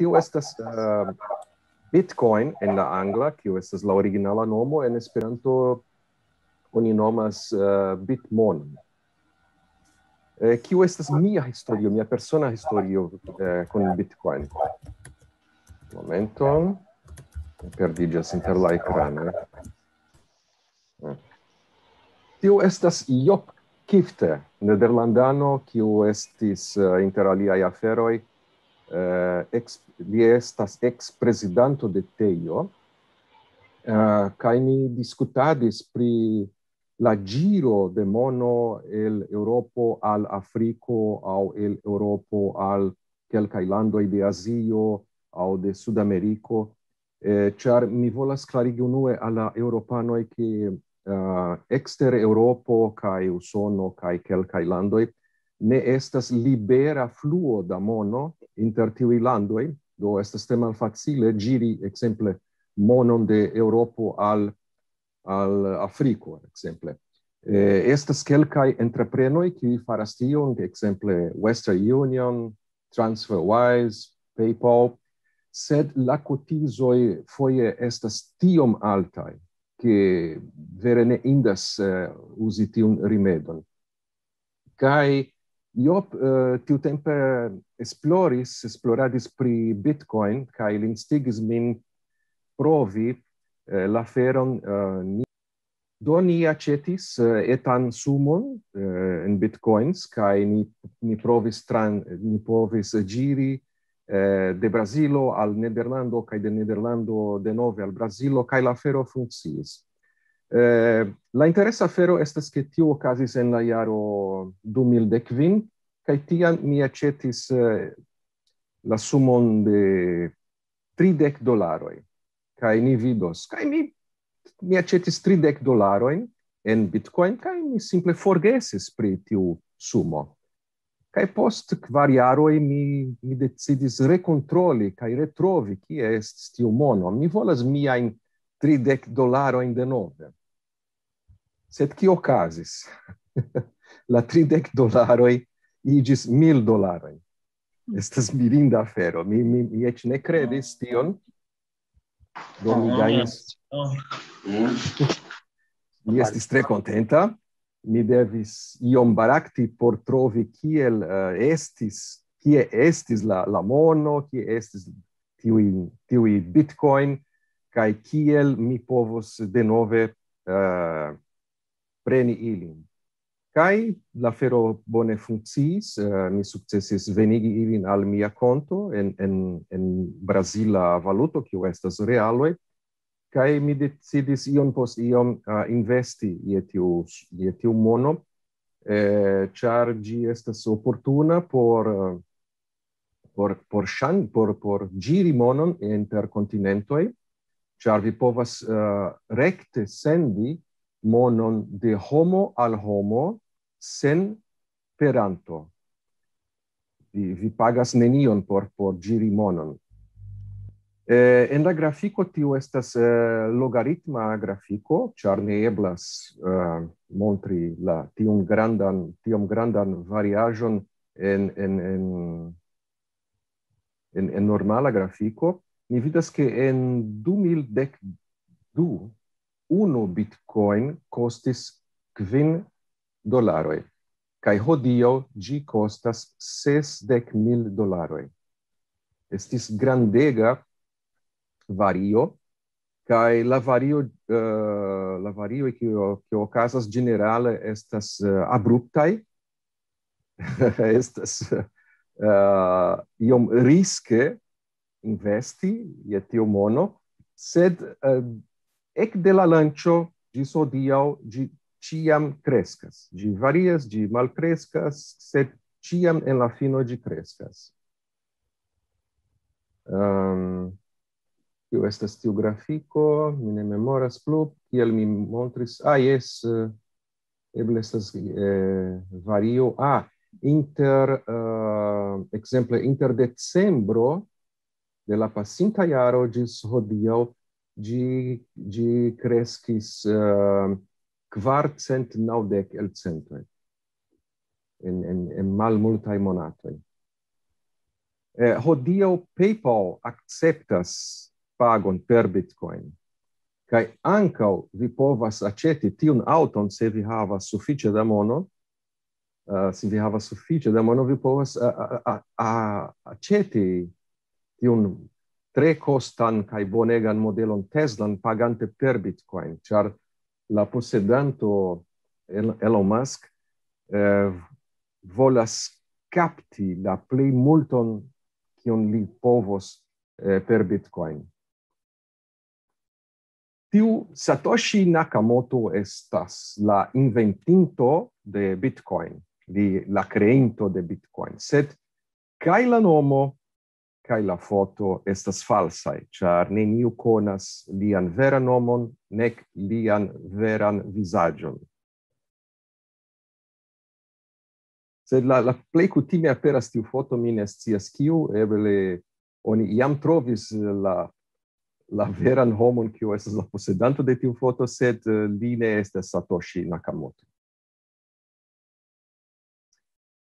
tio estas uh, Bitcoin en la angla, kio estas la originala nomo en Esperanto oni nomas uh, Bitmon. Eh, kio estas mia historio, mia persona historio eh, con Bitcoin? Momenton. Perdigas inter la ekrano. Eh. Tio estas Job Kifte, nederlandano, kio estis uh, inter aliaj aferoj, eh, ex li estas ex presidente de Teio eh ni kaini discutades pri la giro de mono el europo al africo au el europo al kel kailando de azio au de sud eh char mi volas sclarigi unue e al europano e che uh, exter europo kai usono kai kel kailando e ne estas libera fluo da mono inter tiui landoi, do estas tre facile giri, exemple, monon de Europo al, al Afriko, exemple. Eh, estas quelcae entreprenoi qui faras tion, exemple, Western Union, TransferWise, PayPal, sed la cotizoi foie estas tiom altae, che vere ne indas uh, usi tion rimedon. Iop uh, eh, tiu tempe exploris exploradis pri bitcoin kai linstigis min provi l'aferon. Eh, la feron uh, ni doni acetis uh, etan sumon uh, in bitcoins kai ni ni provis tran ni povis giri de Brasilo al Nederlando kai de Nederlando de nove al Brasilo kai la fero funcis. Eh, la interesa fero estas est che tiu okazis en la iaro 2015, cae tiam mi accetis eh, la sumon de 3 dec dolaroi, cae ni vidos, cae mi, mi accetis 3 dec dolaroi en bitcoin, cae mi simple forgesis pri tiu sumo. Cae post kvar aroi mi, mi decidis recontroli cae retrovi cia est stiu mono. Mi volas miain 30 dolaroin de nove. Sed qui occasis? La 30 dolaroi igis 1000 dolaroi. Estas mirinda afero. Mi, mi, mi ec ne credis oh. tion. Do mi oh, oh. mi estis tre contenta. Mi devis iom baracti por trovi kiel uh, estis, kie estis la, la mono, kie estis tiu tiu bitcoin, kai kiel mi povos denove eh, preni ilin. Kai la fero bone funcis, eh, mi successis venigi ilin al mia conto en en en Brasilia valuto quo esta surreale. Kai mi decidis ion post iom a uh, eh, investi ietius ietium mono eh chargi esta so opportuna por eh, por por shan por por giri monon intercontinentoi charvi povas uh, recte sendi monon de homo al homo sen peranto. Vi, vi pagas nenion por por giri monon. Eh, en la grafico tio estas eh, logaritma grafico, char ne eblas eh, montri la tiom grandan, tiom grandan variagion en, en, en, en, en normala grafico, ni vidas che en 2012, uno bitcoin costis quin dollaroi kai hodio gi costas 60 mil dollaroi estis grandega vario kai la vario uh, la vario ki ki o casas generale estas uh, abruptai estas uh, iom riske investi je tio mono sed uh, ec de la lancio gis odiau di tiam crescas, di varias, di mal crescas, sed tiam en la fino di crescas. Um, ehm, io estas grafico, mi ne memoras plu, kiel mi montris, ah, yes, eble estas eh, vario, ah, inter, uh, exemple, inter decembro de la pasinta iaro gis hodiau di di crescis ehm, quartcent uh, naudec el in in in mal multai monatoi eh, hodio paypal acceptas pagon per bitcoin kai anko vi povas aceti tiun auton se vi hava suffice da mono uh, se vi hava suffice da mono vi povas a, a, a, a aceti tiun tre costan kai bonegan modelon Tesla pagante per Bitcoin char la possedanto Elon Musk eh, volas capti la plei multon kion li povos eh, per Bitcoin Tiu Satoshi Nakamoto estas la inventinto de Bitcoin, li la creinto de Bitcoin, sed Kailan la nomo kai la foto estas falsa char ne niu konas lian vera nomon nek lian veran visagion. se la la plej kutime aperas tiu foto mi ne scias kiu eble oni iam trovis la la veran homon kiu estas la posedanto de tiu foto sed eh, li ne estas Satoshi Nakamoto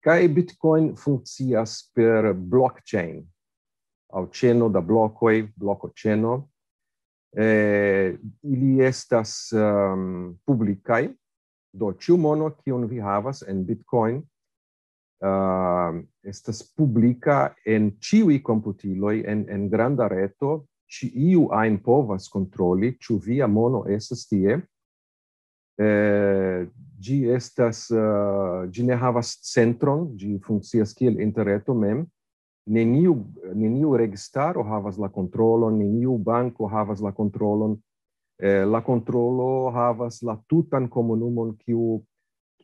kai bitcoin funkcias per blockchain au ceno da blocco bloco ceno e eh, ili estas um, publicai do ciu mono cion vi havas en bitcoin uh, estas publica en ciu i computiloi en, en granda reto ci iu ain povas controli, ciu via mono estas tie eh, gi estas uh, gi ne havas centron gi funccias kiel inter reto mem neniu neniu registaro havas la kontrolon neniu banko havas la kontrolon eh, la kontrolo havas la tutan komunumon kiu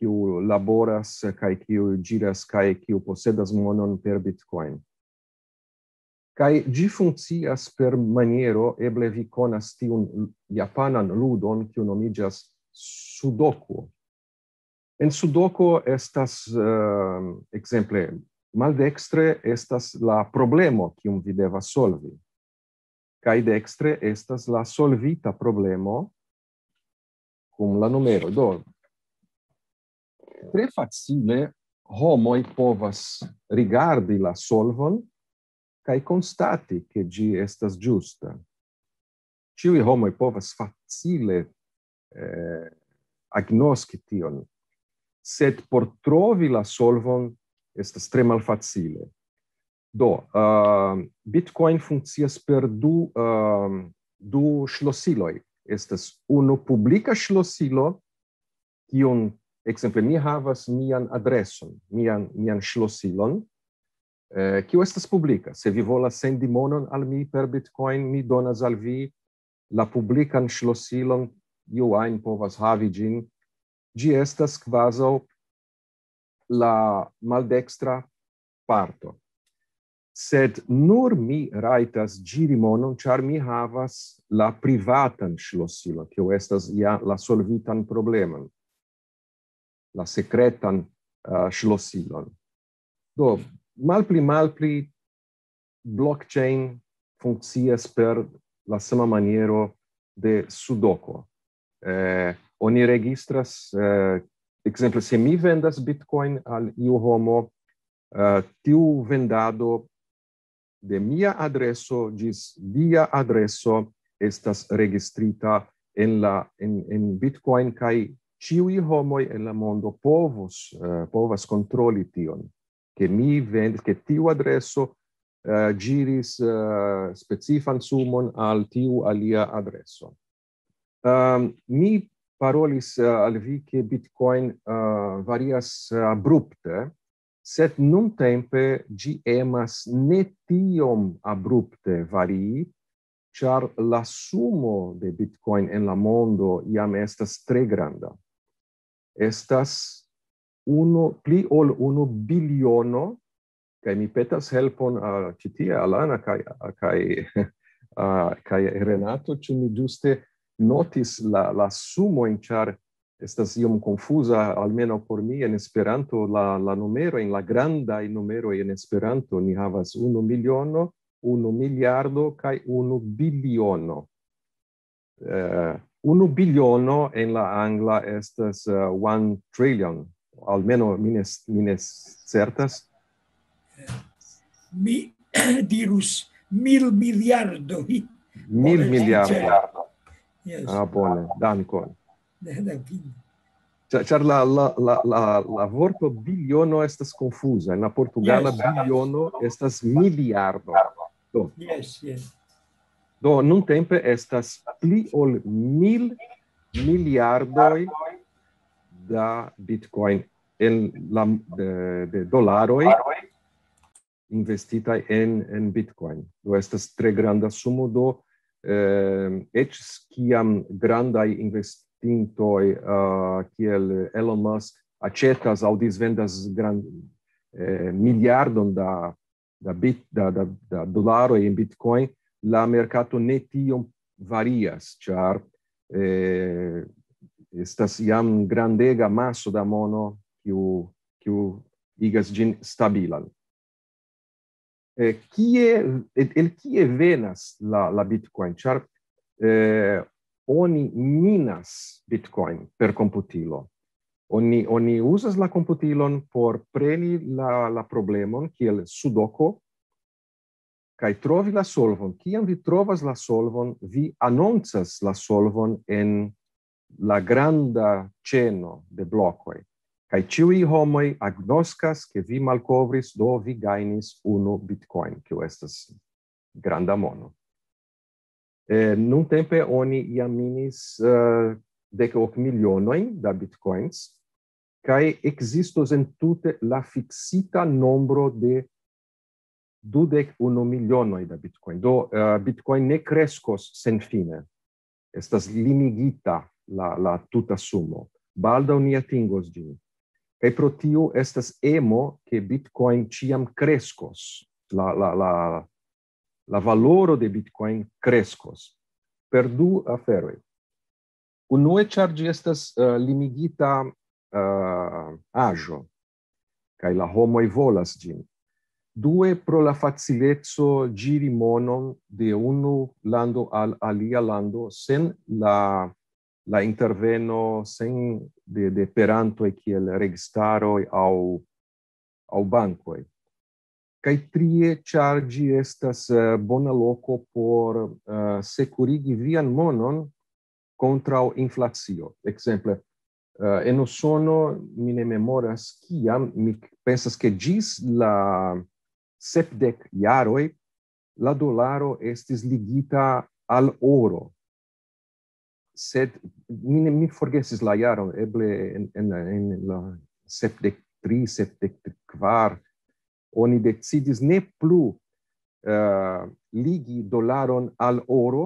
kiu laboras kaj kiu giras kaj kiu posedas monon per bitcoin kaj ĝi funkcias per maniero eble vi konas tiun japanan ludon kiu nomiĝas sudoku en sudoku estas uh, ekzemple maldextre estas la problemo ki un videva solvi kai dextre estas la solvita problemo kun la numero do tre facile homo povas rigardi la solvon kai konstati ke gi estas justa ciu homo povas facile eh, agnoski tion set por trovi la solvon est stre mal facile. Do, uh, Bitcoin functias per du uh, du schlossiloi. Est es uno publica schlossilo qui un exemple mi havas mian adreson, mian mian schlossilon eh qui est publica. Se vi vola sendi monon al mi per Bitcoin, mi donas al vi la publican schlossilon iu ein po vas havigin. Gi estas kvazo la maldextra parto. Sed nur mi raitas giri monon, char mi havas la privatan schlossilon, kio estas ja la solvitan problemon, la secretan uh, schlossilon. Do, malpli malpli blockchain funkcias per la sama maniero de sudoku. Eh, oni registras eh, exemplo se mi vendas bitcoin al iu homo uh, tiu vendado de mia adresso dis dia adresso estas registrita en la en en bitcoin kai ciu i homo en la mondo povos uh, eh, povas controli tion ke mi vend ke tiu adresso uh, eh, giris uh, specifan sumon al tiu alia adresso um, ehm, mi parolis uh, al vi che Bitcoin uh, varias eh, abrupte, set nun tempe gi emas ne abrupte varii, char la sumo de Bitcoin en la mondo iam estas tre granda. Estas uno, pli ol uno biliono, kai mi petas helpon a uh, citia Alana kai kai uh, kai Renato ci mi giuste notis la la sumo in char estas iom confusa almeno por mi en esperanto la la numero en la granda i numero en esperanto ni havas 1 miliono 1 miliardo kai 1 biliono eh 1 biliono en la angla estas 1 uh, eh, trillion almeno mines mines certas mi dirus 1000 miliardo 1000 miliardo Yes. Ah, bone. Dankon. Ne hede vi. Cha la la la la vorto biliono estas confusa. En la portugala yes. biliono estas miliardo. Do. Yes, yes. Do nun tempe estas pli ol mil miliardo da Bitcoin en la de, de dolaro investita en en Bitcoin. Do estas tre granda sumo do eh, ec sciam grandai investintoi uh, ah, kiel Elon Musk acetas au disvendas grand eh, miliardon da da bit da da, da e in bitcoin la mercato netium varias char eh, estas iam grandega masso da mono kiu kiu igas gin stabilan quie eh, el quie venas la la bitcoin char eh, oni minas bitcoin per computilo oni oni usas la computilon por preni la la problemon kiel sudoku kai trovi la solvon kiam vi trovas la solvon vi anoncas la solvon en la granda ceno de blokoi Kai ciui homoi agnoscas che vi malcovris do vi gainis uno bitcoin, che estas granda mono. E nun tempe oni iaminis uh, dec milionoin da bitcoins, kai existos en tute la fixita nombro de dudec uno milionoi da bitcoin. Do, uh, bitcoin ne crescos sen fine. Estas limigita la, la tuta sumo. Baldo ni atingos ginit kai pro tio estas emo ke bitcoin ciam crescos la la la la valoro de bitcoin crescos per du aferoi uno e charge estas uh, limigita uh, ajo kai la homo e volas din due pro la facilezzo giri monon de uno lando al alia lando sen la la interveno sen de de peranto e kiel registaro au au banco e kai trie charge estas eh, bona loco por uh, securigi vian monon contra o inflazio exemple uh, eh, e sono mi ne memoras skia mi pensas ke gis la septdek yaroi la dolaro estis ligita al oro sed mine mi forgesis la iaro eble en en la en la septic tri septic quar oni decidis ne plu uh, ligi dollaron al oro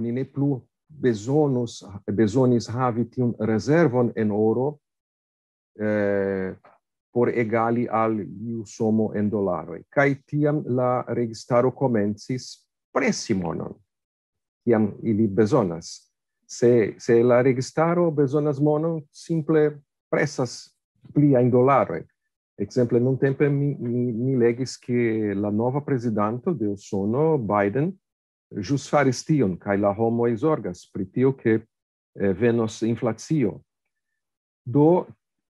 oni ne plu bezonus bezonis havi tiun reservon en oro eh, por egali al iu somo en dollaroi kai tiam la registaro comencis monon, iam ili bezonas se se la registaro bezonas mono simple presas pli a ingolare exemple non tempe mi, mi, legis che la nova presidento de Osono, Biden jus faris tion kai la homo izorgas pritio tio che eh, venos inflazio do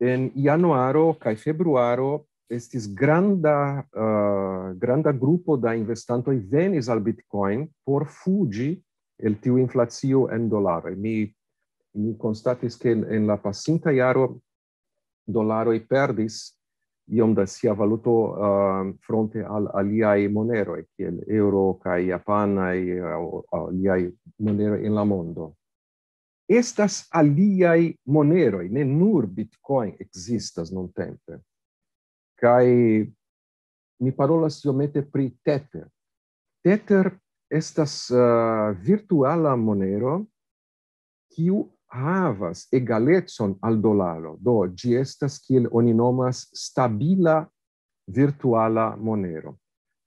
en januaro kai februaro estis granda eh, granda grupo da investanto i venis al bitcoin por fugi el tiu inflacio en dolaro mi mi constatis che en la pasinta iaro dolaro i perdis iom da sia valuto uh, fronte al alia e monero e che euro ca japana e alia monero in la mondo estas alia e monero ne nur bitcoin existas non tempe kai mi parola si omete pri tether tether estas uh, virtuala monero kiu havas egalecon al dolaro do gi estas kiel oni nomas stabila virtuala monero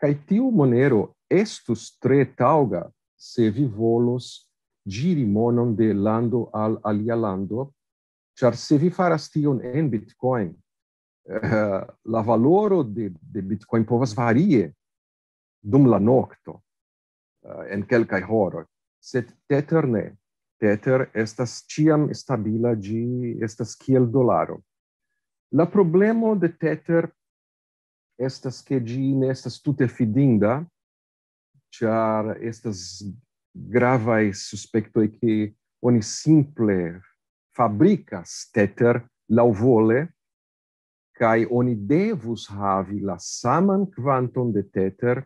kaj tiu monero estus tre tauga se vi volos giri monon de lando al alia lando char se vi faras tion en bitcoin uh, la valoro de de bitcoin povas varie dum la nocto uh, en quelcae horoi. Sed Tether ne. Tether estas ciam stabila, gi estas kiel dolaro. La problemo de Tether estas che gi ne estas tute fidinda, char estas gravae suspectoi che oni simple fabricas Tether lauvole, kai oni devus havi la saman quantum de tether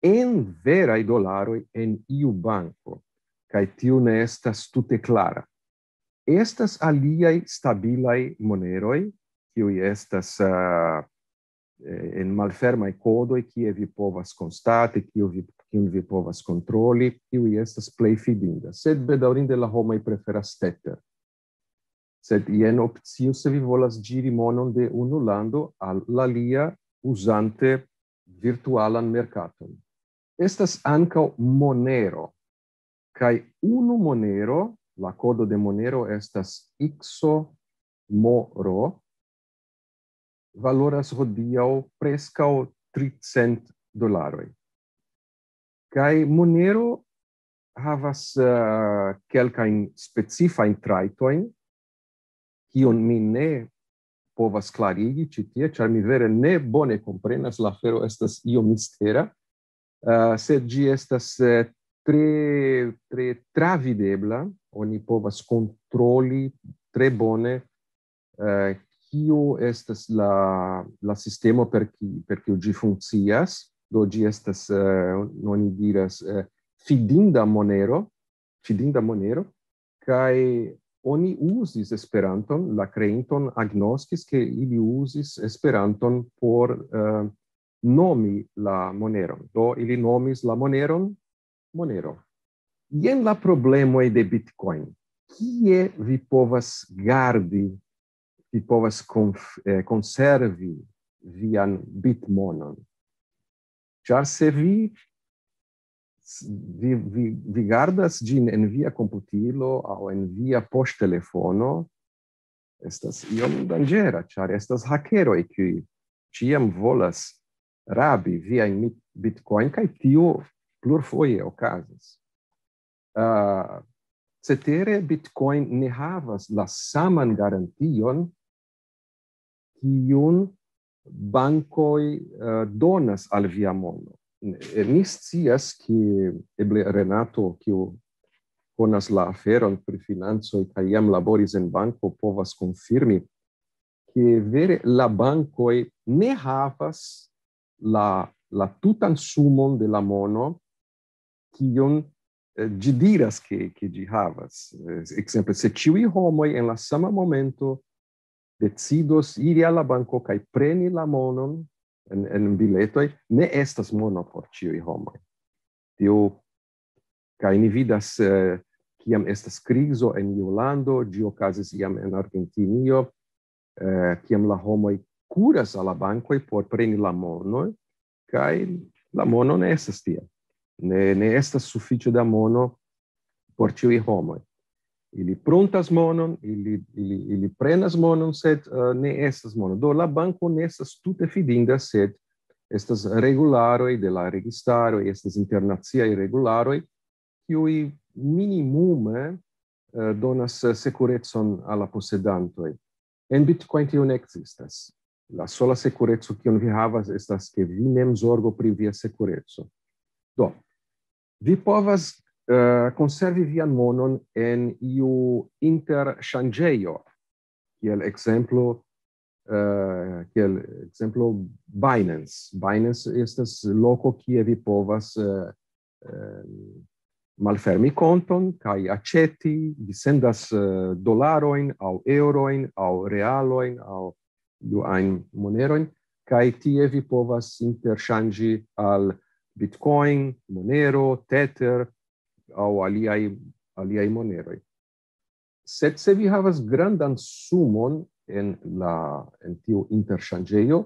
en vera i dolaro en iu banco kai tiu ne estas tute clara estas aliai stabilai moneroi kiu estas uh, en malferma i kodo e kie vi povas konstati kiu vi kiu vi povas kontroli kiu estas play fidinda sed bedaurinde la homa i preferas tetter sed ien opcio se vi volas giri monon de unu lando al la lia usante virtualan mercaton estas anca monero, cae unu monero, la codo de monero estas ixo moro, valoras hodiau prescau 300 dolaroi. Cae monero havas uh, eh, quelcaen specifaen traitoin, cion mi ne povas clarigi citie, char mi vere ne bone comprenas, la fero estas io mistera, uh, sed gi estas eh, tre tre travidebla oni povas kontroli tre bone uh, kio estas la la sistemo per ki per ki gi funkcias do gi estas uh, non diras uh, fidinda monero fidinda monero kai oni uzis esperanton la creinton agnoskis ke ili uzis esperanton por uh, nomi la moneron. Do ili nomis la moneron monero. Gen la problemoi de Bitcoin. Kie vi povas gardi, vi povas eh, conservi vian Bitmonon? Char se vi vi vi vi gardas gin en via computilo au en via post telefono estas iom dangera char estas hackeroi qui ciam volas rabi via in bitcoin kai tio plur foie occasis a uh, cetere bitcoin ne havas la saman garantion ki un banco uh, ah, donas al via mono e miscias ki eble renato ki u la aferon per finanzo e iam laboris en banco povas confirmi che vere la banco ne havas la la tutan sumon de la mono kion eh, gi diras che che gi havas eh, exemple se ti i homo en la sama momento decidos iri alla banco kai preni la monon en en biletoi ne estas mono por ti i homo tio kai ni vidas eh, kiam eh, estas krizo en iolando gio casis iam en argentinio eh, kiam eh, la homoi curas alla banco e por preni la mono kai la mono ne estas tia ne ne estas sufficio da mono por tiu homo ili prontas monon ili ili ili prenas monon sed uh, ne essa mono do la banco ne essa tutte fidinda sed estas regularoi de la registaro estas internacia i regularoi qui minimum eh, donas eh, securetson alla possedantoi en bitcoin existas la sola securezzo che vi havas estas che vi mem zorgo pri via securezzo. Do, vi povas uh, conservi via monon en iu inter shangeio, kiel exemplo uh, kiel exemplo Binance. Binance estas loco kie vi povas uh, um, malfermi konton kaj aĉeti, vi sendas uh, dolarojn aŭ eŭrojn aŭ realojn aŭ au du ein moneroin kai tie vi povas interchange al bitcoin monero tether au aliai aliai moneroi sed se vi havas grandan sumon en la en tiu interchangeo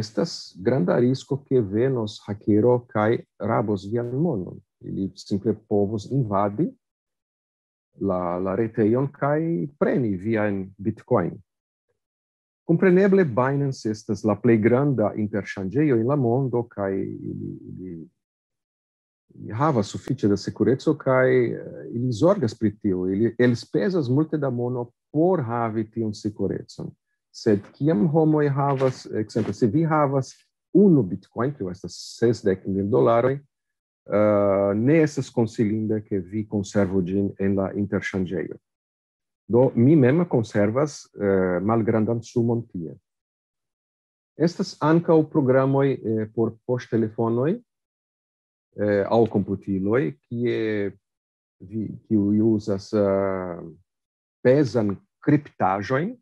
estas granda risko ke venos hakero kai rabos vian monon ili simple povos invadi la la retejon kai preni vian bitcoin Compreneble Binance estas la plej granda interŝanĝejo in la mondo kaj ili, hava ili havas sufiĉe da sekureco kaj uh, ili zorgas pri tio. Ili elspezas multe da mono por havi tiun sekurecon. Sed kiam homoj havas, ekzemple, se vi havas unu bitcoin, kiu estas sesdek mil dolaroj, uh, ne estas konsilinde ke vi conservo ĝin en la interŝanĝejo do mi mem conservas eh, malgrandan sumon tie. Estas ancau programoi eh, por post eh, au computiloi, kie vi kiu usas eh, pesan criptajoin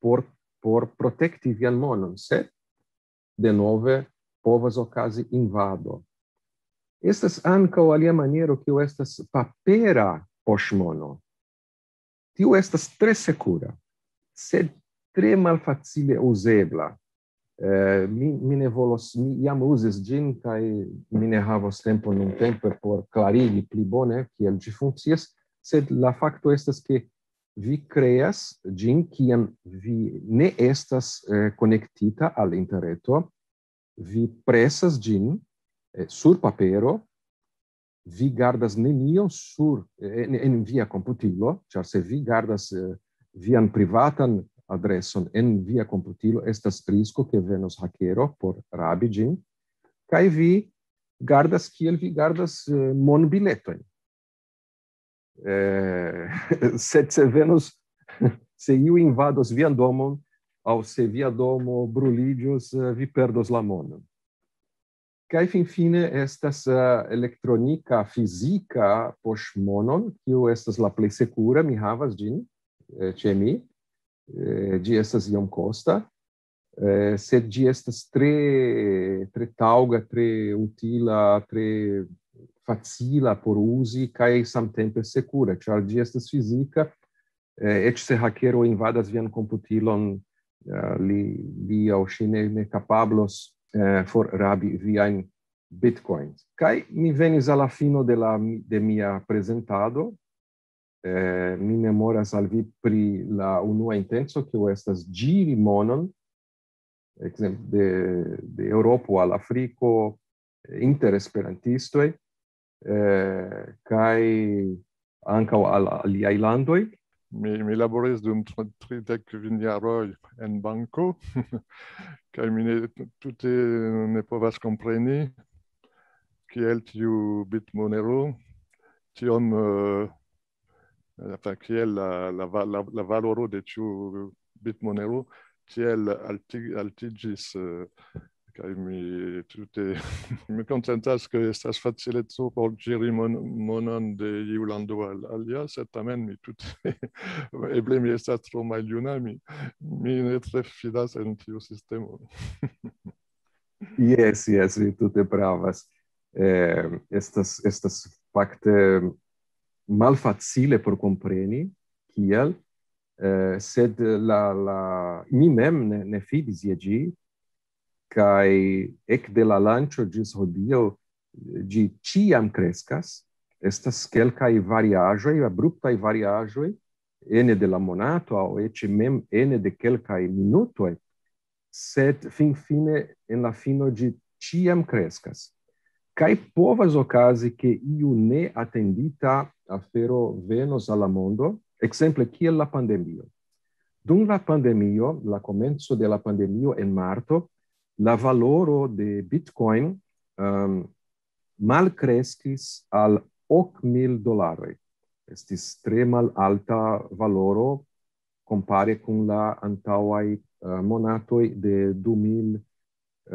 por por protecti vian monon, se de povas ocasi invado. Estas ancau alia maniero kiu estas papera posmono, Tiu estas tres sekura, sed tre malfacile uzebla. Eh, mi, mi ne volos, mi jam uzis gin, kai mi ne havos tempo nun tempo por clarigi pli bone, kiel gi funcias, sed la facto estas che vi creas gin, kiam vi ne estas eh, connectita al interreto, vi pressas gin eh, sur papero, vi gardas nenion sur eh, en, via computilo, char se vi gardas eh, vian privatan adresson en via computilo, estas trisco che venos hackero por rabi gin, cae vi gardas kiel vi gardas eh, mon biletoin. Eh, se, se venos, se iu invados vian domon, au se via domo bruligios, eh, vi perdos la monon kai fin fine estas uh, eh, elektronika fizika poŝmonon kiu estas la plej sekura mi havas ĝin eh, ĉe mi eh, ĝi eh, estas iom kosta eh, sed ĝi estas tre tre taŭga tre utila tre facila por uzi kaj samtempe sekura ĉar ĝi estas fizika eh, eĉ se hakero invadas vian computilon, eh, li li aŭ ŝi ne kapablos eh, for rabi via bitcoins kai mi venis alla fino de de mia presentado eh, mi memora salvi pri la unua intenso che u estas giri monon de de europa al africo inter esperantistoi eh, kai anca al aliai landoi mi, mi laboris dum tridek vinjaroj en banko, kaj mi ne, tute ne povas kompreni bit monero bitmonero on uh, eh, eh, enfin, kiel la, la, la, la valoro de tiu bitmonero tiel alti, altigis uh, kai mi tute mi contentas ke estas facile tso por giri mon monon de iulando al alia sed tamen mi tute eble mi estas tro maljuna mi mi ne tre fidas en tiu sistemo yes yes vi tute pravas eh, estas estas fakte malfacile por compreni kiel eh, sed la la mi mem ne, ne fidis je kai ek de la lancho gis hodio di tiam crescas estas kelkai variajo e abrupta e variajo n de la monato au et mem n de kelkai minuto set fin fine en la fino di tiam crescas kai povas okazi ke iu ne atendita afero venos al mondo exemple ki la pandemio dum la pandemio la comenzo de la pandemio en marto la valoro de Bitcoin um, malcrescis al 8.000 dollari. Estis tre mal alta valoro compare con la antauai uh, eh, monatoi de 2000 uh,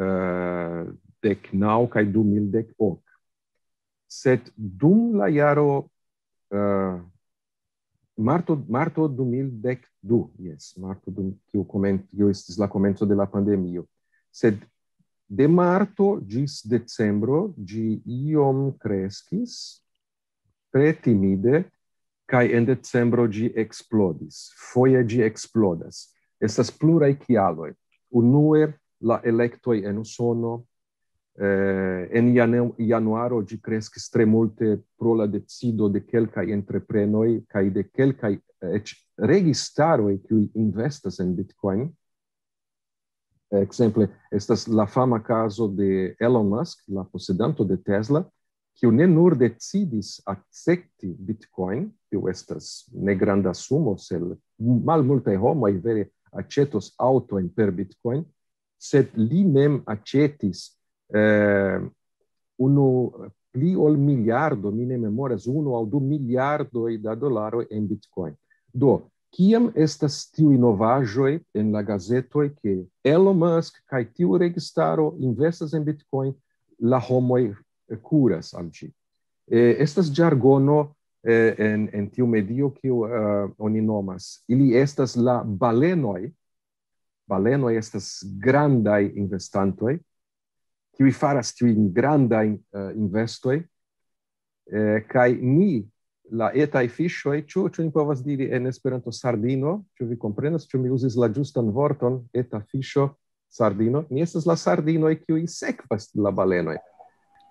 eh, dec nau cae 2000 Set dum la iaro uh, eh, Marto Marto 2012, yes, Marto dum tiu comment, io estis la commento de la pandemio sed de marto gis decembro gi iom crescis tre timide kai en decembro gi explodis foia gi explodas estas plurai cialoi. unue la electoi en usono eh, en janu januaro gi crescis tre multe pro la decido de kelkai entreprenoi kai de kelkai eh, registaroi kiu investas en bitcoin exemple estas la fama caso de Elon Musk, la posedanto de Tesla, qui ne nur decidis accepti Bitcoin, kiu estas negranda sumo, se malmultaj homoj vere aĉetos auto per Bitcoin, sed li mem aĉetis eh, unu pli ol miliardo, mi ne memoras, unu au du miliardo da dolaro en Bitcoin. Do, Kiam estas tiu inovajo en la gazeto e ke Elon Musk kaj tiu registaro investas en Bitcoin la homo curas kuras amci. estas jargono en en tiu medio ke uh, oni nomas. Ili estas la balenoi. Balenoi estas granda investanto e faras tiu granda investoi e kaj ni la eta fisho e chu chu po vas diri en esperanto sardino chu vi komprenas chu mi uzis la justan vorton eta fisho sardino ni estas la sardino e kiu insekvas la baleno e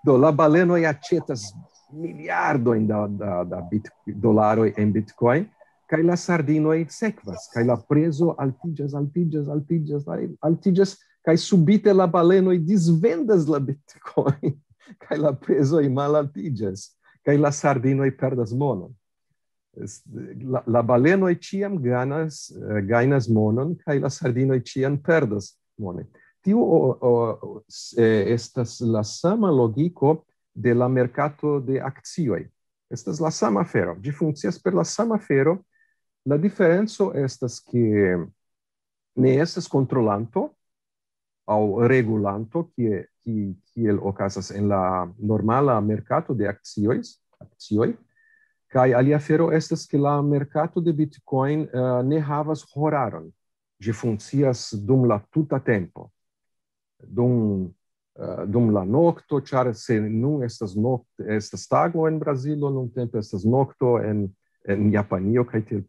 do la baleno e acetas miliardo en da da da bit dolaro en bitcoin kai la sardino e sekvas kai la prezo altigas altigas altigas kai altiĝas kai subite la baleno e disvendas la bitcoin kai la prezo e malaltiĝas y la y perdas mono La, la balenoj ĉiam ganas, eh, ganas monon, y la sardinoj ĉiam perdas monon. Eh, estas la sama lógica de la mercato de accioi. Estas la sama de funciona funccias per la sama fero, La diferencia estas que ne estas controlanto, au regulanto che che che o casas en la normala mercato de acciois acciois kai alia fero estas che la mercato de bitcoin uh, ne havas horaron je funcias dum la tuta tempo dum uh, dum la nocto char se nu estas noct estas tago en brasilo nun tempo estas nocto en en japanio kai tel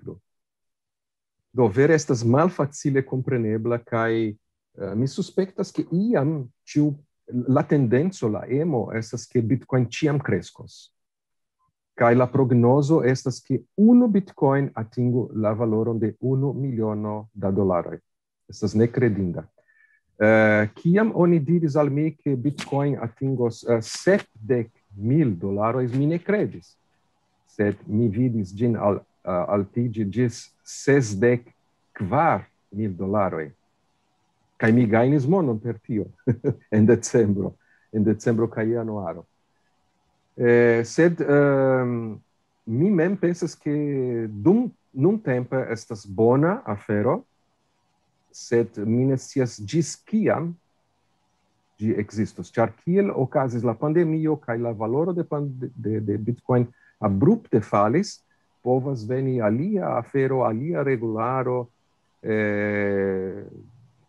do ver estas mal facile comprenebla kai Eh, mi suspectas che iam ciu la tendenzo, la emo, estas che Bitcoin ciam crescos. Cai la prognoso estas che uno Bitcoin atingu la valoron de uno miliono da dolaroi. Estas ne credinda. Uh, eh, ciam oni diris al mi che Bitcoin atingos uh, setdec mil mi ne credis. Sed mi vidis gin al, uh, altigi gis sesdec mil dolaroi kai mi gainis mono per tio en decembro en decembro kai januaro eh sed um, mi mem pensas ke dum nun tempo estas bona afero sed minesias gis kiam di existos char kiel o kazis la pandemio kai la valoro de, de de bitcoin abrupte falis povas veni alia afero alia regularo eh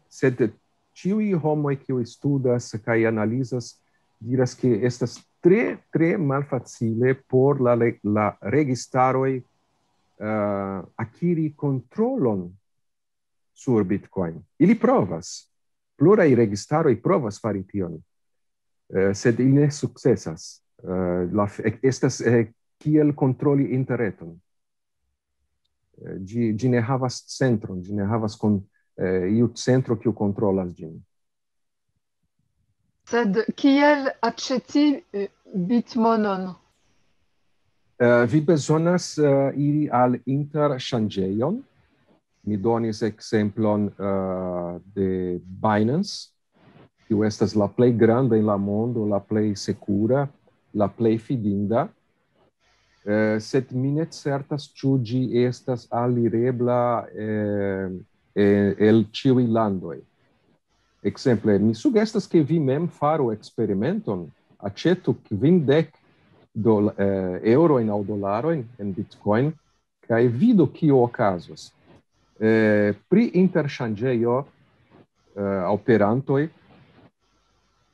sed ciui homoi cioi studas cae analisas diras che estas tre, tre malfacile por la, la registaroi uh, aciri controlon sur Bitcoin. Ili provas, plurai registaroi provas fari tion, uh, sed ili ne successas. Uh, la, estas uh, kiel controli interreton. Uh, gi, gi ne havas centrum, gi ne havas eh, e o centro que o controla as Sed kiel acceti eh, bitmonon? Uh, vi personas uh, eh, iri al inter shangeion, mi donis exemplon uh, de Binance, que o estas la play grande en la mondo, la play secura, la play fidinda, Eh, sed minet certas ciugi estas alirebla eh, eh, el ciui landoi. Exemple, mi sugestas che vi mem faru experimenton, accetu quindec do eh, euro in au dolaro in, in bitcoin, cae vidu cio ocasus. Eh, pri interchangeio eh, operantoi,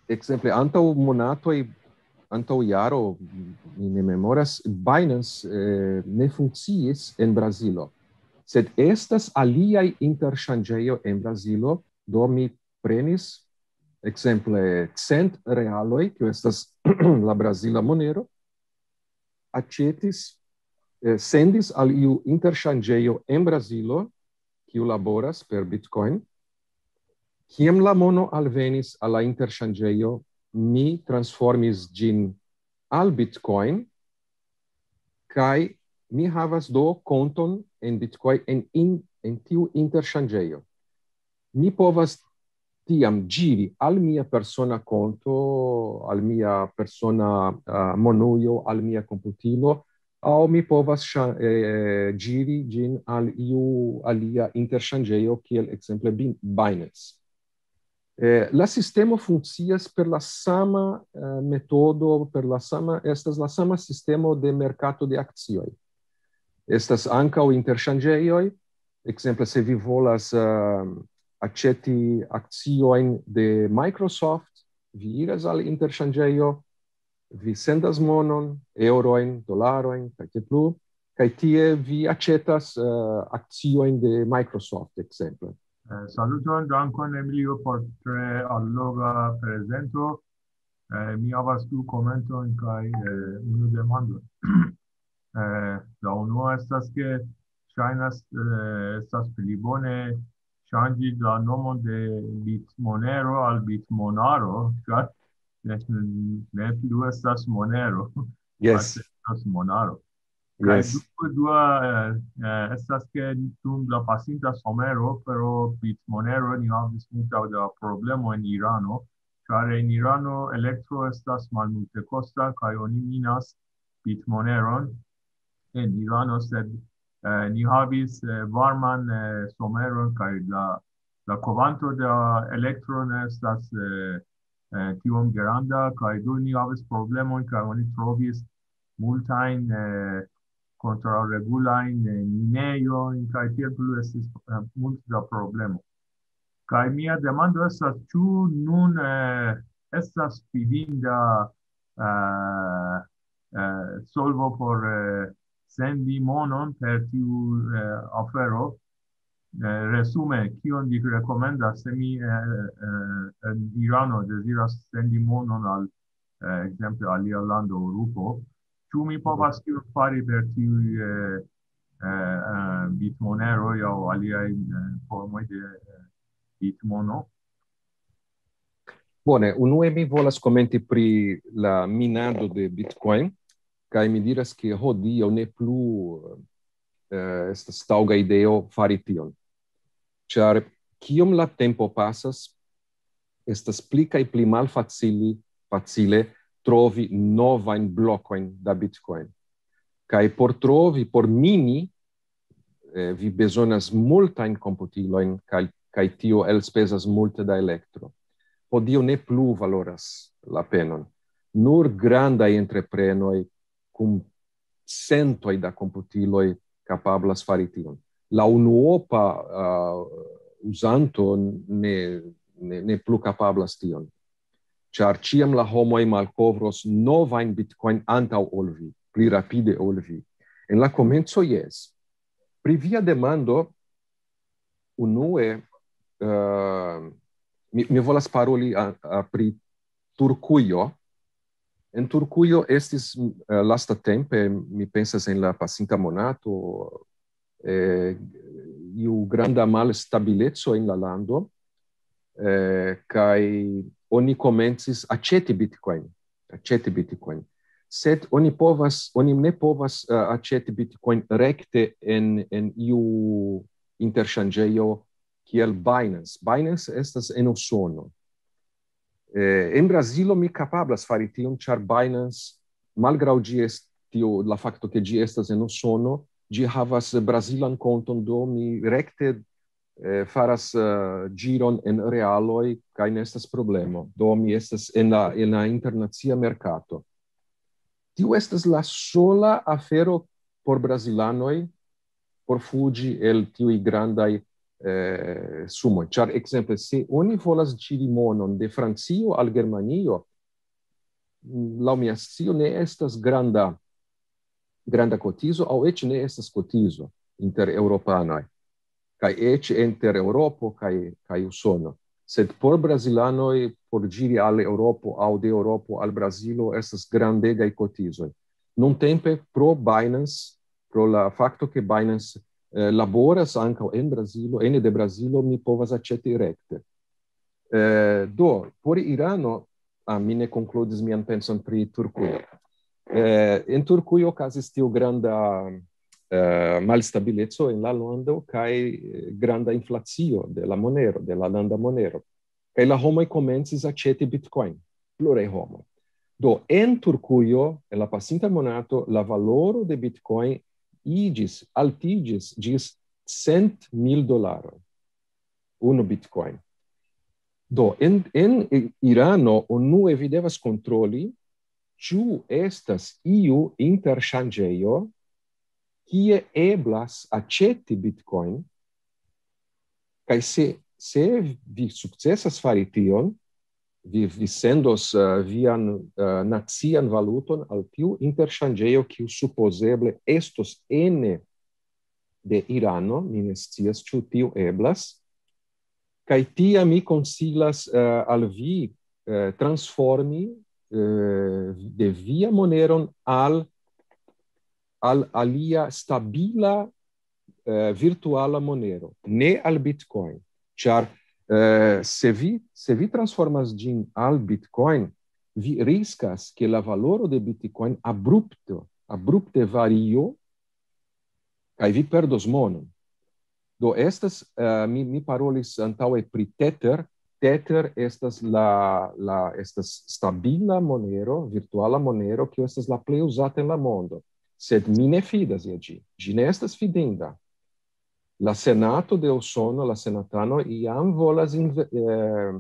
exemple, antau monatoi, antau iaro, mi ne memoras, Binance eh, ne funcciis en Brasilo sed estas aliai interchangeio en Brasilo, do mi prenis exemple cent realoi, que estas la Brasila monero, acetis, eh, sendis al iu interchangeio en Brasilo, que laboras per Bitcoin, Kiem la mono alvenis ala interchangeio, mi transformis gin al Bitcoin, kai mi havas do konton en Bitcoin en in en tiu interŝanĝejo. Mi povas tiam giri al mia persona konto, al mia persona uh, monuio, al mia computino, au mi povas eh, giri gin al iu alia interchangeio, kiel exemple Binance. Eh, la sistema funccias per la sama eh, metodo, per la sama, estas la sama sistema de mercato de akcioi estas ancau interchangeioi, exemple se vi volas uh, ehm, acceti accioin de Microsoft, vi iras al interchangeio, vi sendas monon, euroin, dolaroin, cae plu, cae tie vi accetas uh, eh, accioin de Microsoft, exemple. Uh, eh, saluton, dankon, Emilio, por tre alloga presento. Uh, eh, mi avas tu commento in cae uh, unu demando. eh, la uno estas que shainas eh, estas pli bone shangi la nomo de bitmonero al bitmonaro chat ne ne plu estas monero yes estas monaro Yes. Kaj dua eh, eh, estas ke tum la pasinta somero, pero bit monero ni havis multa da problemo en Irano, ĉar en Irano elektro estas malmultekosta kaj oni minas bit moneron, Eh, in Irano sed eh, ni havis eh, varman eh, someron kaj la covanto de elektron estas eh, eh, tiom granda kaj do ni havis problemon kaj oni probis multain kontraŭregulajn eh, in minejojn kaj tiel plu estis eh, da problemo Kai mia demando estas ĉu nun eh, estas pidinda solvo por sendi monon per tiu eh, ofero eh, resume kion vi rekomenda se mi eh, eh, en Irano deziras sendi monon al eh, ekzemple al alia lando Rupo ĉu mi povas tion mm -hmm. per tiu eh, eh, eh, bitmonero aŭ aliaj eh, de eh, bitmono Bone, unue mi volas komenti pri la minado de Bitcoin kai mi diras ke ho dio ne plu eh, esta stauga ideo fari tion char kiom la tempo pasas esta splica pli mal facili facile trovi nova in blocco in da bitcoin kai por trovi por mini eh, vi bezonas multa in computilo in kai kai tio el spesas multa da electro podio ne plu valoras la penon nur granda entreprenoi, cum centoi da computiloi capablas fari tion. La unuopa uh, usanto ne, ne, ne plu capablas tion. Char ciam la homoi malcovros novain bitcoin antau olvi, pli rapide olvi. En la comenzo, yes. Pri via demando, unue, uh, mi, mi volas paroli a, a pri Turcuio, En Turcuio estis uh, lasta tempe, mi pensas sen la pasinta monato, eh, iu granda mal stabilezzo in la lando, eh, kai oni comencis aceti bitcoin, aceti bitcoin. Sed oni povas, oni ne povas uh, aceti bitcoin recte en, en iu interchangeio kiel Binance. Binance estas en usono eh, en Brasilo mi capablas fari tion, char Binance, malgrau di la facto che di estas en Usono, di havas Brasilan conton, do mi recte eh, faras uh, giron en realoi, cae nestas problemo, do mi estas en la, en la internazia mercato. Tio estas la sola afero por brasilanoi, por fugi el tiui grandai eh, sumo. Char exemple, se oni volas giri monon de Francio al Germanio, mm, lau mia sio ne estas granda granda cotizo, au et ne estas cotizo inter europanoi, kai et inter Europo, kai, kai sono Sed por brasilanoi, por giri al Europo, au de Europo, al Brasilo, estas grandegai cotizo. Non tempe, pro Binance, pro la facto che Binance eh, laboras anche in Brasilo, ene de Brasilo, mi povas aceti recte. Eh, do, por Irano, a ah, mine concludis mian penson pri turco. Eh, en Turcuio casis o granda eh, malstabilezzo in la lando cae eh, granda inflatio de la monero, de la landa monero. E la homoi comensis aceti bitcoin, Flore homo. Do, en Turcuio, en la passinta monato, la valoro de bitcoin idis, altidis, gis cent mil dolaro uno bitcoin do en in irano o nu evidevas controli ciu estas iu interchangeio quia eblas aceti bitcoin kai se se vi successas fari tion vi vi sendos uh, eh, via uh, eh, nazian valuton al tiu interchangeo ki supposeble estos n de irano minestias tiu tiu eblas kai ti ami consiglas uh, eh, al vi uh, transformi uh, de via moneron al al alia stabila uh, virtuala monero ne al bitcoin char Eh, se vi se vi transformas din al bitcoin vi riscas que la valoro de bitcoin abrupto abrupte vario kai vi perdos monon do estas eh, mi mi parolis antau e pri tether tether estas la la estas stabila monero virtuala monero que estas la pleusata en la mondo sed mine fidas e agi ginestas fidenda la senato de Osono, la senatano, iam volas in eh,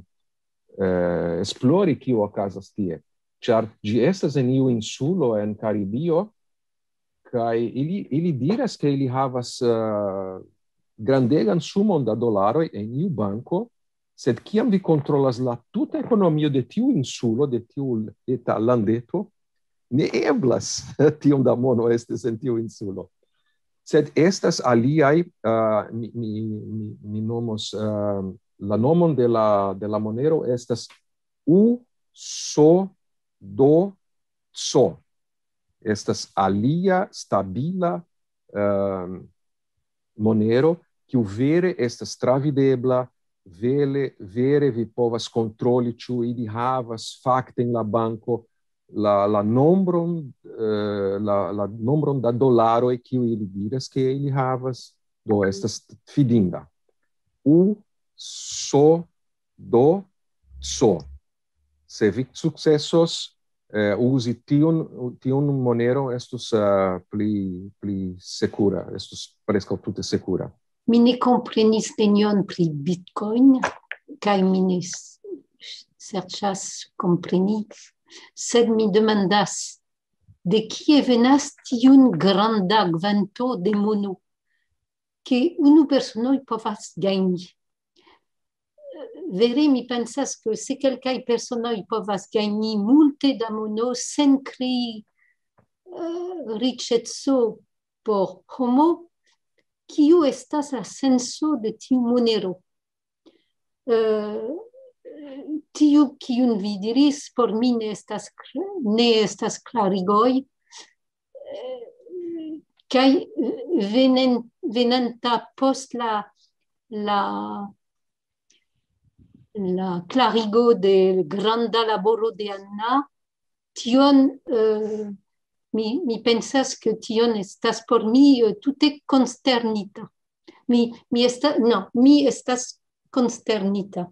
eh, esplori kio okazas tie. Ciar gi estas en iu insulo en Caribio, kai ili ili diras ke ili havas eh, grandegan sumon da dolaro e iu banco, sed kiam vi controllas la tuta economia de tiu insulo de tiu eta landeto ne eblas tiom da mono estes sentiu tiu insulo sed estas aliai uh, ni, nomos uh, la nomon de la de la monero estas u so do so estas alia stabila uh, monero que vere estas travidebla vele vere vi povas controli chu ili havas fakte en la banco la la nombron uh, la la nombron da dollaro e qui ili diras che ili havas do mhm. estas fidinda u so do so se vi successos eh, usi tion tion monero estus uh, pli pli sicura estus presca tutte sicura mi ne comprenis tenion pri bitcoin kai minis serchas comprenis sed mi demandas, de qui venas tiun granda vento de mono, que unu i povas gagni. Vere mi pensas que se kelkaj persono povas gagni multe da mono sen cri uh, como por homo, kiu estas la senso de tiu monero. Eh, tiu kiun vi diris por mi ne estas ne estas klarigoj kaj ven venanta post la la la klarigo de granda laboro de Anna tion mi pensas que tion estas por mi tute konsternita mi mi no mi estas konsternita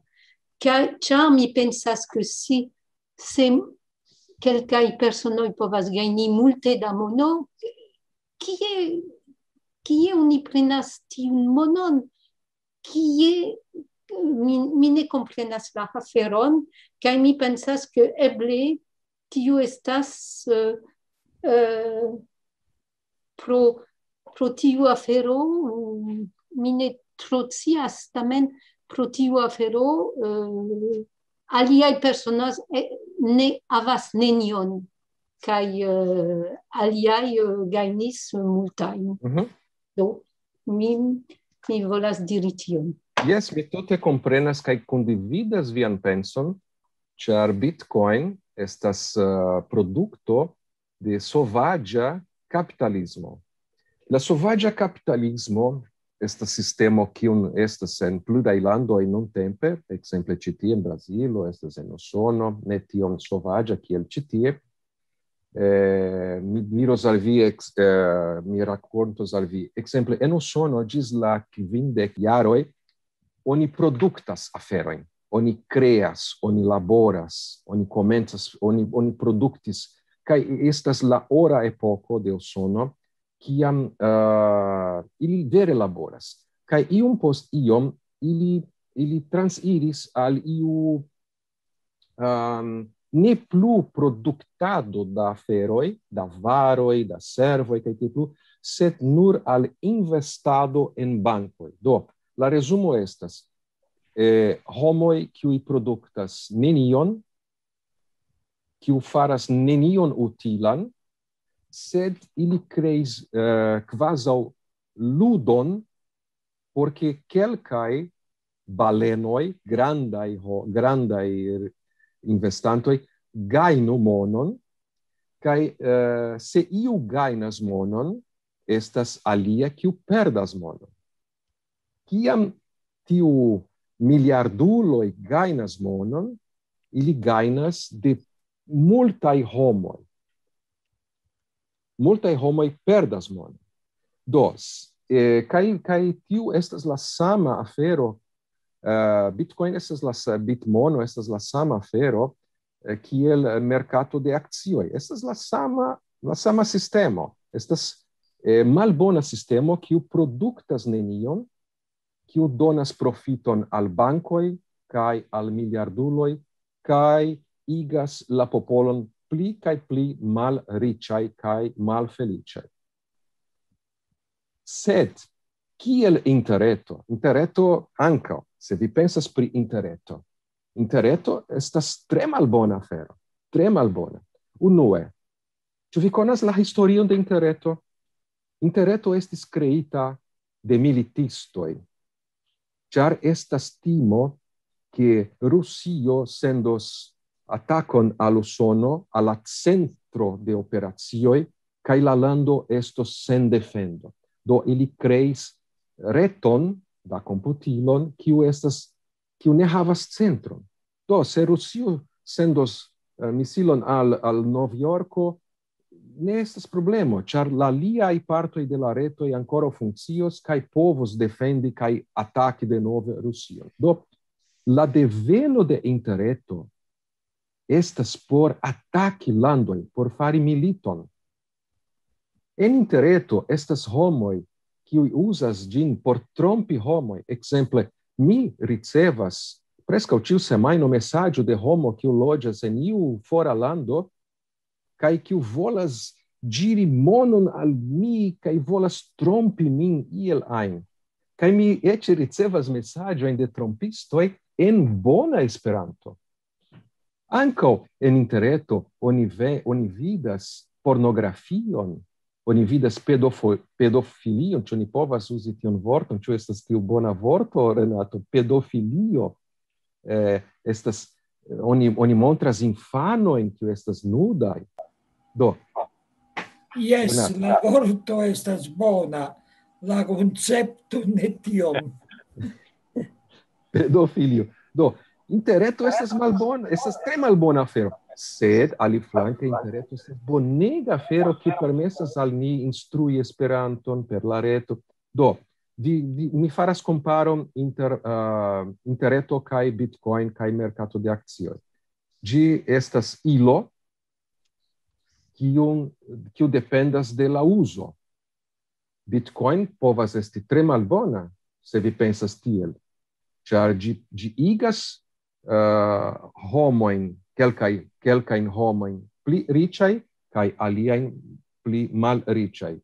T Cha mi pensas que si sem Queli persoi povas gagni multe da monons. Ki oni prenas tiun monon? mi ne komprenas la aferon, Ka mi pensas que eble tiu estas eh, eh, pro tiu aferon mi ne trocias tamen, pro tiu afero uh, eh, aliai personas eh, ne avas nenion kai uh, eh, aliai uh, gainis multain. Mhm. Do, mi, mi volas diri tion. Yes, mi tote comprenas kai condividas vian penson, char Bitcoin estas uh, producto de sovagia capitalismo. La sovagia capitalismo esta sistema qui un esta sen pluda ilando in non tempe exemple CT in Brasilo esta sen no sono ne ti on el CT eh mi miro salvi ex eh, mi racconto salvi exemple en no sono dis la qui vinde oni productas aferoin oni creas oni laboras oni comentas oni oni productis kai estas la ora poco de sono kiam uh, ili vere laboras kai iom post iom ili ili transiris al iu um, ne plu produktado da feroi da varoi da servoi kai plu set nur al investado en bankoi do la resumo estas eh, homo kiu produktas nenion kiu faras nenion utilan sed ili creis uh, eh, quasau ludon porque quelcae balenoi grandai ho, grandai investantoi gainu monon kai uh, eh, se iu gainas monon estas alia kiu perdas monon kiam tiu miliardulo gainas monon ili gainas de multai homoi multa e homo perdas mon dos e kai kai tiu estas la sama afero uh, bitcoin estas la bitmono estas la sama afero uh, kiel mercato de akcioj estas la sama la sama sistemo estas eh, malbona sistemo kiu produktas nenion kiu donas profiton al bankoj kai al miliarduloj kai igas la popolon pli cae pli mal ricai cae mal felice. Sed, kiel intereto? Intereto anca, se vi pensas pri intereto. Intereto estas tre mal bona afero, tre mal bona. Unue, ce vi conas la historion de intereto? Intereto estis creita de militistoi, char estas timo che Russijo sendos attacon allo sono al centro de operazioi kai la lando esto sen defendo do ili creis reton da computilon qui estas qui ne havas centro do se rusio sendos eh, misilon al al new yorko ne estas problema char la liai partoi de la reto ancora funzios kai povos defendi kai attaki de nove rusio do la develo de interetto estas por ataki landoi, por fari militon. En intereto estas homoi qui usas gin por trompi homoi, exemple, mi ricevas prescau tiu semaino messaggio de homo qui logias en iu fora lando, cae qui volas diri monon al mi, cae volas trompi min iel ain. Cae mi ecce ricevas messaggio in de trompistoi en bona esperanto anco en interreto oni ve oni vidas pornografion oni vidas pedofo, pedofilio ĉu ni povas uzi tiun vorton ĉu estas tiu bona vorto Renato pedofilio eh, estas oni oni montras infano en kiu estas nudaj do Yes, Renato. la vorto estas bona, la concepto ne tiom. Pedofilio. Do, interreto estas malbona, estas tre malbona afero. Sed ali flanke interreto estas bonega afero ki permesas al ni instrui Esperanton per la reto. Do, di, mi faras comparon inter uh, kai Bitcoin kai mercato de akcioj. Gi estas ilo kiun kiu dependas de la uso. Bitcoin povas esti tre malbona se vi pensas tiel. Ĉar uh, homoin, kelkai, kelkai homoin pli ricai, kai aliaen pli mal ricai.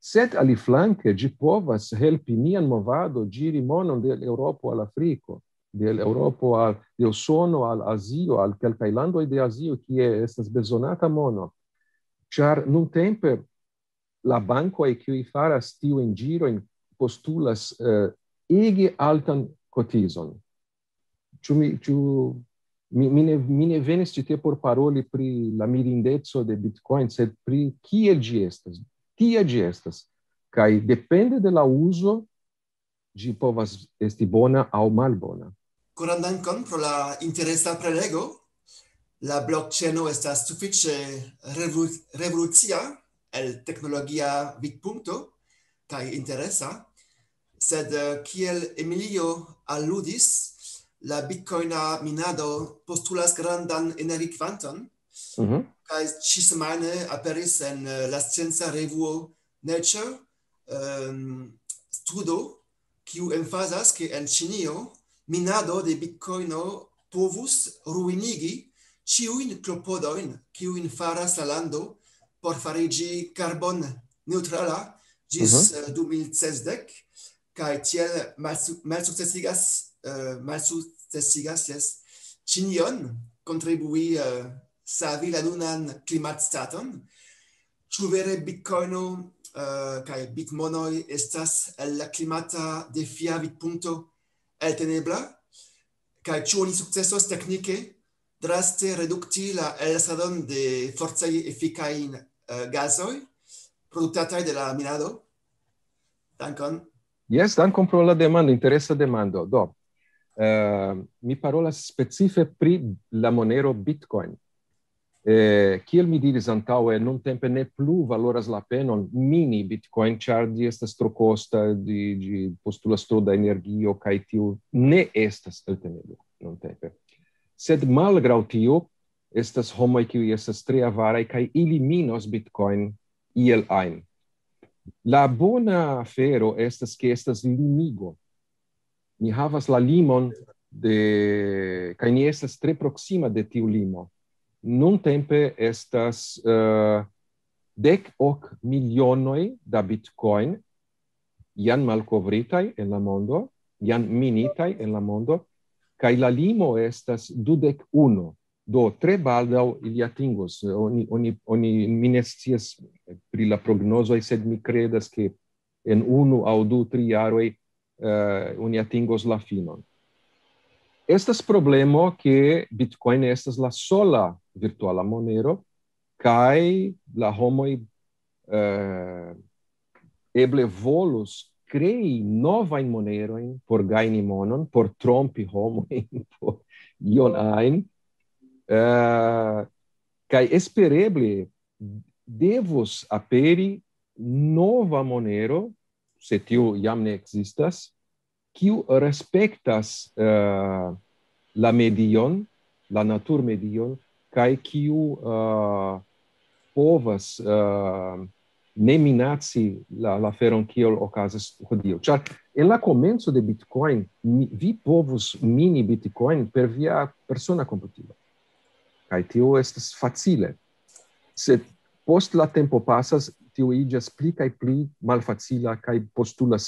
Sed ali flanke gi povas helpi nian movado giri monon de Europo al Africo, de Europo al de Sono al Azio, al kelkai landoi de Azio, kie estas bezonata mono. Char nun tempe la banco e qui fara stiu in giro in postulas eh, ege altan cotizon tu mi tu mi ne mi ne venis ti te por paroli pri la mirindezo de bitcoin sed pri ki el gestas ki el gestas kai depende de la uso gi povas esti bona au malbona bona coran pro la interesa prelego la blockchain o sta sufice revolucia el tecnologia bit punto kai interesa sed eh, kiel emilio aludis la bitcoin minado postulas grandan energiquantan mhm. kai mm -hmm. chi semaine aperis en eh, la scienza revuo nature um, studo ki u enfasas ke en chinio minado de bitcoin povus ruinigi chi u in faras la u in por farigi carbon neutrala dis mm -hmm. uh, 2016 kai tiel mal Eh, mal su testigas, yes, Chinion contribui uh, savi la dunan climat staton. Ču vere bitcoino uh, eh, kai bitmonoi estas el la climata de fia punto el tenebla? Kai ču oni successos technique draste reducti la sadon de forzai efficain uh, gasoi productatai de la minado? Dankon. Yes, dankon pro la demando, interesa demando. Do, Eh, mi parola specife pri la monero Bitcoin. Eh, kiel mi diris antaue, non tempe ne plu valoras la penon mini Bitcoin, charge di stro tro costa, di, di postulas stro da energio, cae tiu ne esta el tenebo, non tempe. Sed malgrau tiu, estas homoi kiu estas tre avarai, cae ili minos Bitcoin iel ain. La bona afero estas che estas limigo, ni havas la limon de kaj ni estas tre proxima de tiu limo. Nun tempe estas uh, dek ok milionoj da bitcoin jan malkovritaj en la mondo, jan minitaj en la mondo, kai la limo estas dudek uno. Do tre baldaŭ ili atingos. Oni, oni, oni mi pri la prognozoj, sed mi kredas ke en unu aŭ du tri jaroj uh, oni atingos la finon. Estas problemo que Bitcoin estas la sola virtuala monero, kai la homoi uh, eh, eble volus crei nova in monero in por gaini monon por trompi homo por ion ein uh, eh, kai espereble devos aperi nova monero se tiu iam ne existas, kiu respectas uh, la medion, la natur medion, kai kiu uh, povas uh, ne minaci la feron kiel ocasas hodio. Cia, en la comenzo de Bitcoin, vi povus mini Bitcoin per via persona computiva. Kai tiu estes facile. Cia, post la tempo passas tio igi pli i pli malfacila kai postulas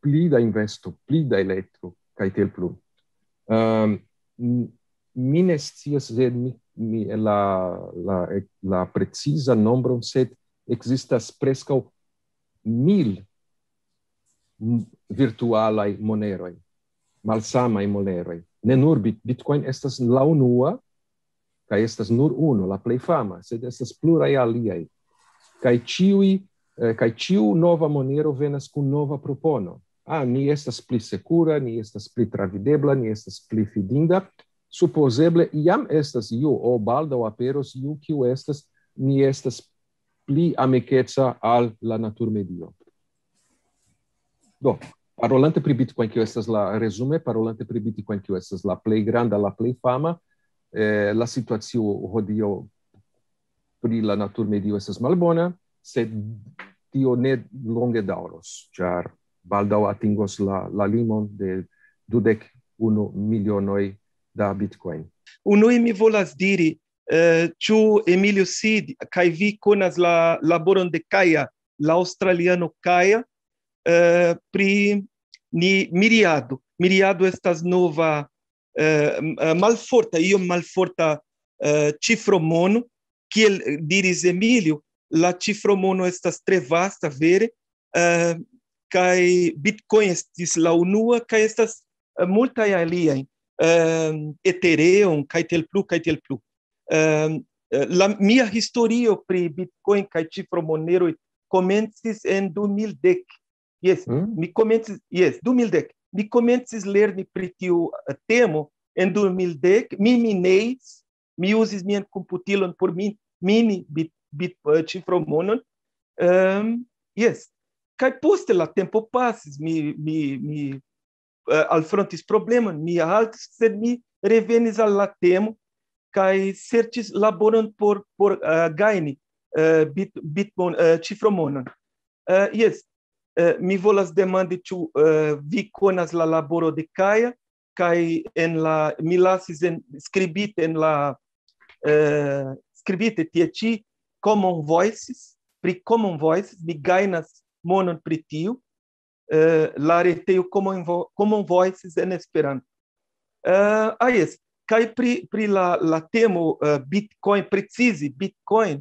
pli da investo pli da elettro kai tel plu ehm um, minestias mi, mi la la la precisa nombro set exista spresco mil virtuala i monero malsama ne nur bitcoin estas la unua kai estas nur uno la plei fama sed estas plurai aliai kai ciui kai eh, ciu nova monero venas kun nova propono ah ni estas pli sekura ni estas pli travidebla ni estas pli fidinda supozeble iam estas iu o baldo aperos iu kiu estas ni estas pli amiketsa al la natur medio do parolante pri bitcoin kiu estas la resume parolante pri bitcoin kiu estas la plei granda la plei fama eh, la situatio hodio pri la natur medio estes malbona, sed tio ne longe dauros, char baldau atingos la, la limon de dudek uno milionoi da bitcoin. Unui mi volas diri, eh, ciu Emilio Sid, cae vi conas la laboron de CAIA, la australiano CAIA, eh, pri ni miriado. Miriado estas nova Eh, malforta io malforta uh, cifro che diris Emilio la cifro estas tre vasta vere uh, eh, kai bitcoin estis la unua kai estas uh, multa alia uh, ethereum kaitelplu, kaitelplu. la mia historio pri bitcoin kai cifro monero komencis en 2010 yes hmm? mi komencis yes 2010 mi comences lerni pri pritiu eh, temo en 2010, mi mineis, mi usis mian computilon por mi mini bit, bit uh, cifromonon, um, yes, cae poste la tempo passis, mi, mi, mi eh, alfrontis problemon, mi alt sed mi revenis al la temo, cae certis laboron por, por gaini bit, bit, uh, cifromonon. yes, Eh, mi volas demandi ĉu uh, vi konas la laboro de Kaja kaj en la mi lasis en skribite en la eh, skribite tie ĉi Common Voices pri Common Voices mi gajnas monon pri la retejo common, common Voices en Esperanto. Uh, ah, Kai pri la la temo Bitcoin precise Bitcoin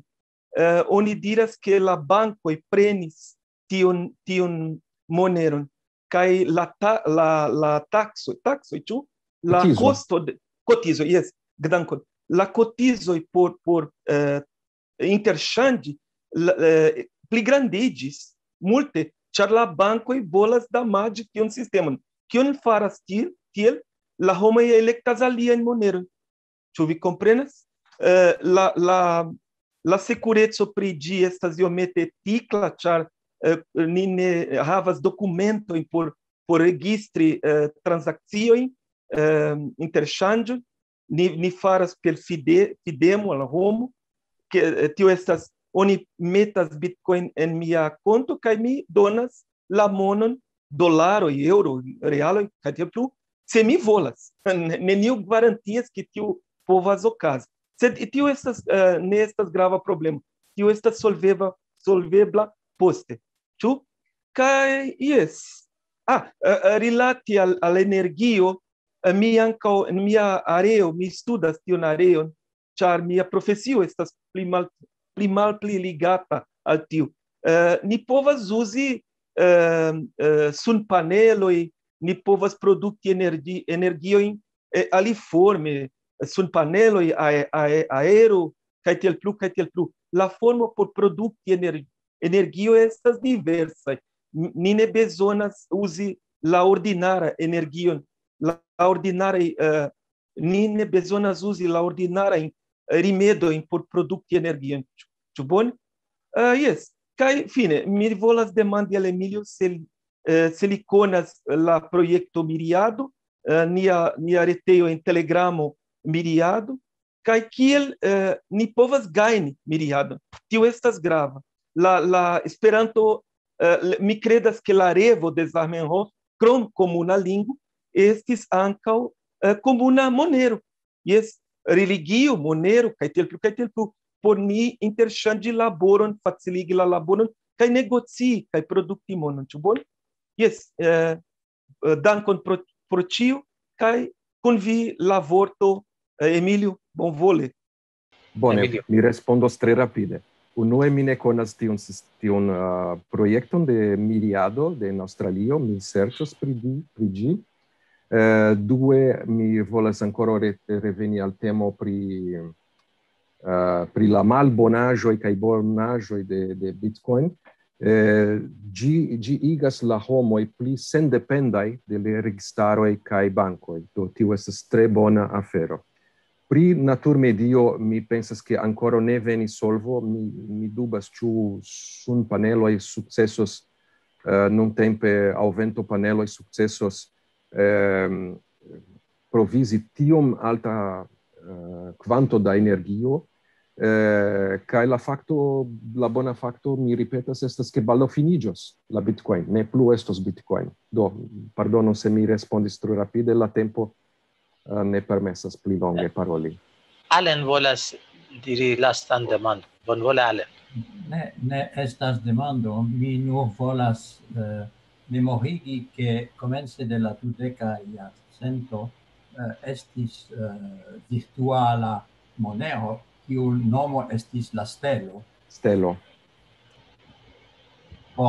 oni diras ke la banko e prenis tiun tiun moneron kai la la la taxo taxo tu la cotizo. costo cotizo yes gdankon la cotizo por por eh, interchange eh, pli grandigis multe char la banco e bolas da mad que un sistema que un faras ti tiel la homa e electas ali en monero tu vi comprenas eh, la la la securetso pri di estas iomete ticla char Eh, ni havas documento por por registri uh, eh, transakciojn uh, ehm, interŝanĝoj ni ni faras per fide, fidemo al homo que uh, eh, tio estas oni metas bitcoin em minha conta que me donas la monon dólar ou euro realo que tio plu se mi volas neniu garantias que tio povas okazi sed tio estas uh, estas grava problema tio estas solveva solvebla poste tu kai yes ah a, relati al al energio mi in mia areo mi studas tion na char mia profesio estas pli mal pli mal pli ligata al tiu uh, ni povas zuzi uh, uh, sun panelo i ni povas produkti energi energio in eh, ali forme sun panelo a a aero kai tel plu kai tel plu la forma por produkti energi energio estas diversa. Ni ne bezonas uzi la ordinara energio, la ordinara uh, eh, ni ne bezonas uzi la ordinara eh, rimedo in producti produkti energion. bon? bone? yes. Eh, kai fine, mi volas demandi al Emilio se uh, la projekto Miriado, nia nia reteo en Telegramo Miriado, kai kiel ni povas gaini Miriado. Tiu estas grava la la esperanto uh, mi credas que la revo de Zamenhof krom komuna lingvo estis ankaŭ uh, eh, komuna monero jes religio monero kaj tiel plu kaj por ni interŝanĝi laboron faciligi la laboron kaj negoci kaj produkti monon ĉu bone jes uh, dankon pro, pro ĉio vi la vorto Emilio bon Bone, Emilio. mi respondos tre rapide unue mine conas tion, sistion uh, proiecton de miriado de Australio, mi sercios pri di, pri gi. Uh, due, mi volas ancora re, reveni al temo pri uh, pri la mal e kai bonajoi de de bitcoin eh uh, gi igas la homo e pli sendependai de le registaro e kai banco e tio es tre bona afero pri natur medio mi pensas che ancora ne veni solvo mi, mi dubas chu sun panelo ai successos uh, eh, non tempe al vento panelo ai successos um, ehm, provisi tiom alta uh, eh, quanto da energio ca eh, la facto, la bona facto, mi ripetas, estas che ballo finigios la Bitcoin, ne plus estos Bitcoin. Do, pardono se mi respondis tru rapide, la tempo uh, ne permessas pli longe paroli. Allen volas diri lastan demand. Bon vole Allen. Ne, ne estas demando. Mi nur volas uh, memorigi che comence de la tuteca i eh, estis uh, virtuala moneo kiu nomo estis la stelo. Stelo. Po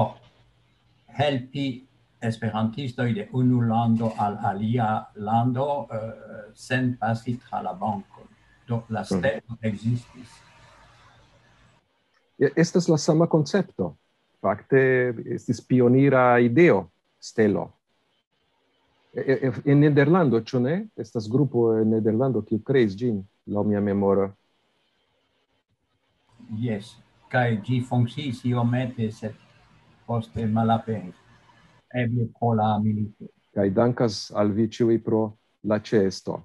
helpi esperantisto de unu lando al alia lando uh, sen pasi tra la banco do la mhm. stelo mm. existis estas la sama concepto fakte estis pionira ideo stelo in nederlando ĉu ne estas grupo en nederlando kiu kreis gin, laŭ mia memoro yes kaj ĝi funkciis iomete sed poste malaperis evio cola militiae. Cai dankas al vi pro la cesto.